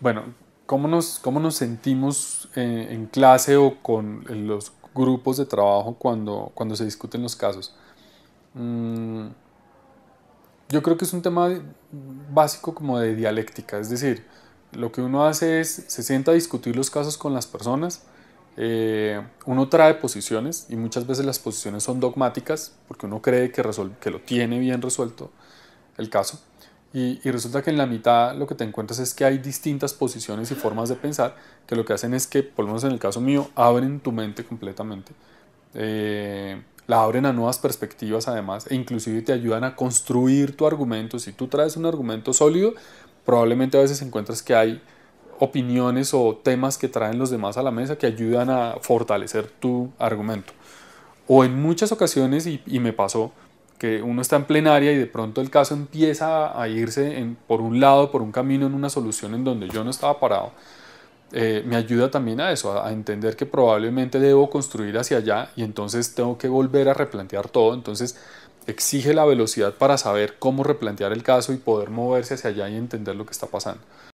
Bueno, ¿cómo nos, sentimos eh, en clase o con los grupos de trabajo cuando, cuando se discuten los casos? Mm, yo creo que es un tema básico como de dialéctica, es decir, lo que uno hace es, se sienta a discutir los casos con las personas, eh, uno trae posiciones y muchas veces las posiciones son dogmáticas porque uno cree que, que lo tiene bien resuelto el caso. Y, resulta que en la mitad lo que te encuentras es que hay distintas posiciones y formas de pensar que lo que hacen es que, por lo menos en el caso mío, abren tu mente completamente. Eh, la abren a nuevas perspectivas además e inclusive te ayudan a construir tu argumento. Si tú traes un argumento sólido, probablemente a veces encuentras que hay opiniones o temas que traen los demás a la mesa que ayudan a fortalecer tu argumento. O en muchas ocasiones, y, y me pasó, que uno está en plenaria y de pronto el caso empieza a irse por un lado, por un camino, en una solución en donde yo no estaba parado, eh, me ayuda también a eso, a, entender que probablemente debo construir hacia allá y entonces tengo que volver a replantear todo. Entonces exige la velocidad para saber cómo replantear el caso y poder moverse hacia allá y entender lo que está pasando.